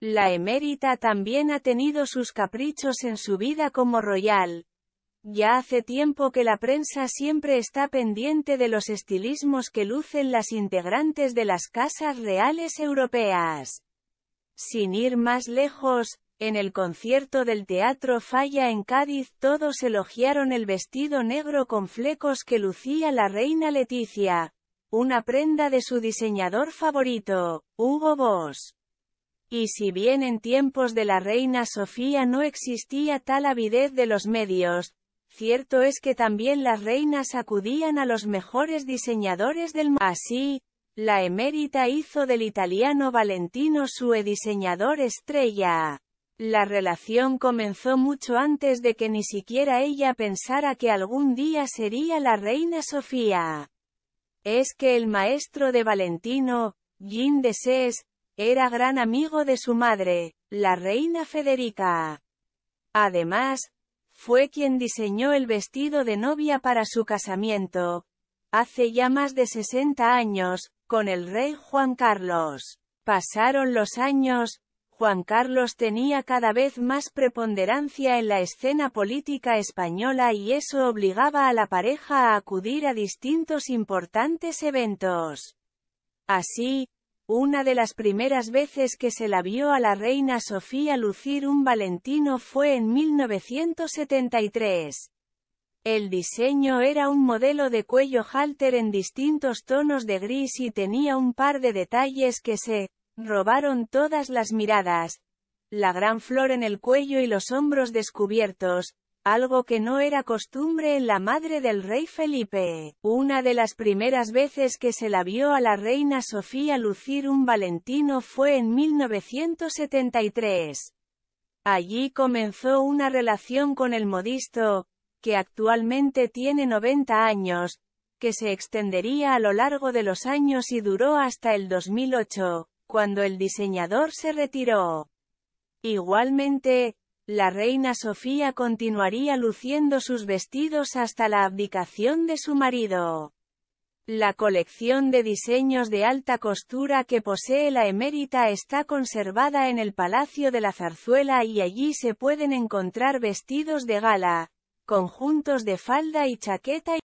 La emérita también ha tenido sus caprichos en su vida como royal. Ya hace tiempo que la prensa siempre está pendiente de los estilismos que lucen las integrantes de las casas reales europeas. Sin ir más lejos, en el concierto del Teatro Falla en Cádiz todos elogiaron el vestido negro con flecos que lucía la reina Leticia, una prenda de su diseñador favorito, Hugo Boss. Y si bien en tiempos de la reina Sofía no existía tal avidez de los medios, cierto es que también las reinas acudían a los mejores diseñadores del mundo. Así, la emérita hizo del italiano Valentino su diseñador estrella. La relación comenzó mucho antes de que ni siquiera ella pensara que algún día sería la reina Sofía. Es que el maestro de Valentino, Jean de Sés, era gran amigo de su madre, la reina Federica. Además, fue quien diseñó el vestido de novia para su casamiento, hace ya más de 60 años, con el rey Juan Carlos. Pasaron los años, Juan Carlos tenía cada vez más preponderancia en la escena política española y eso obligaba a la pareja a acudir a distintos importantes eventos. Así, una de las primeras veces que se la vio a la reina Sofía lucir un valentino fue en 1973. El diseño era un modelo de cuello halter en distintos tonos de gris y tenía un par de detalles que se robaron todas las miradas. La gran flor en el cuello y los hombros descubiertos, algo que no era costumbre en la madre del rey Felipe. Una de las primeras veces que se la vio a la reina Sofía lucir un valentino fue en 1973. Allí comenzó una relación con el modisto, que actualmente tiene 90 años, que se extendería a lo largo de los años y duró hasta el 2008, cuando el diseñador se retiró. Igualmente, la reina Sofía continuaría luciendo sus vestidos hasta la abdicación de su marido. La colección de diseños de alta costura que posee la emérita está conservada en el Palacio de la Zarzuela y allí se pueden encontrar vestidos de gala, conjuntos de falda y chaqueta y